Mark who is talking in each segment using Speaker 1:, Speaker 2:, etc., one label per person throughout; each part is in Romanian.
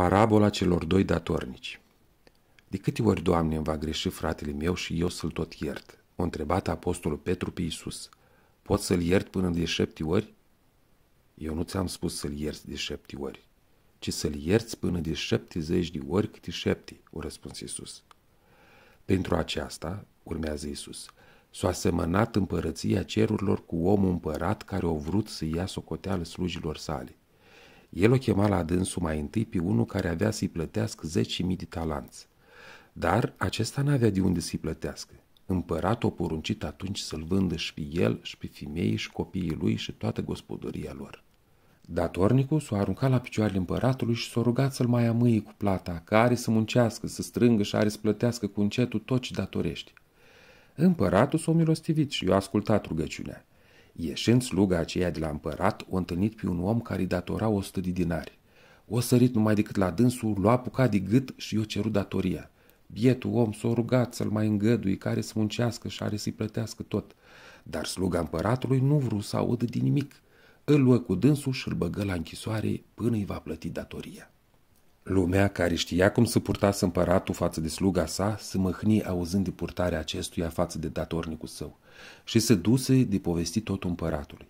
Speaker 1: Parabola celor doi datornici. De câte ori, Doamne, îmi va greși fratele meu și eu să-l tot iert? O întrebat apostolul Petru pe Iisus. Pot să-l iert până de șapte ori? Eu nu ți-am spus să-l ierți de șapte ori, ci să-l ierți până de șaptezeci de ori câte șapte, o răspuns Iisus. Pentru aceasta, urmează Iisus, s-a asemănat împărăția cerurilor cu omul împărat care au vrut să ia socoteală slujilor sale el o chema la dânsul mai întâi pe unul care avea să-i plătească 10.000 de talanți. Dar acesta n-avea de unde să-i plătească. Împăratul o poruncit atunci să-l vândă și pe el, și pe femeii, și copiii lui, și toată gospodăria lor. Datornicul s-a aruncat la picioarele împăratului și s-a rugat să-l mai amâie cu plata, care are să muncească, să strângă și are să plătească cu încetul tot ce datorești. Împăratul s-a milostivit și i-a ascultat rugăciunea. Ieșind sluga aceea de la împărat, o întâlnit pe un om care îi datora o stă de dinari. O sărit numai decât la dânsul, lua puca de gât și i-o cerut datoria. Bietul om s-a rugat să-l mai îngădui, care să muncească și are să-i plătească tot. Dar sluga împăratului nu vrut să audă din nimic. Îl luă cu dânsul și îl băgă la închisoare până îi va plăti datoria. Lumea care știa cum să purtase împăratul față de sluga sa, se măhni auzând de purtarea acestuia față de datornicul său și se duse de povesti tot împăratului.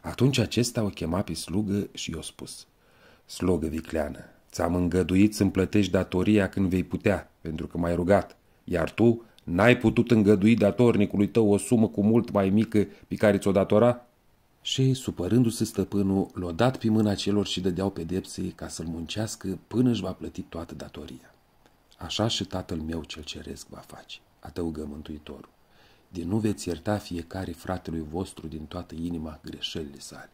Speaker 1: Atunci acesta o chema pe slugă și i-o spus, Slugă vicleană, ți-am îngăduit să-mi plătești datoria când vei putea, pentru că m-ai rugat, iar tu n-ai putut îngădui datornicului tău o sumă cu mult mai mică pe care ți-o datora? Și, supărându-se stăpânul, l-a dat pe mâna celor și dădeau pedepsei ca să-l muncească până își va plăti toată datoria. Așa și tatăl meu cel ceresc va face, adăugă Mântuitorul. De nu veți ierta fiecare fratelui vostru din toată inima greșelile sale.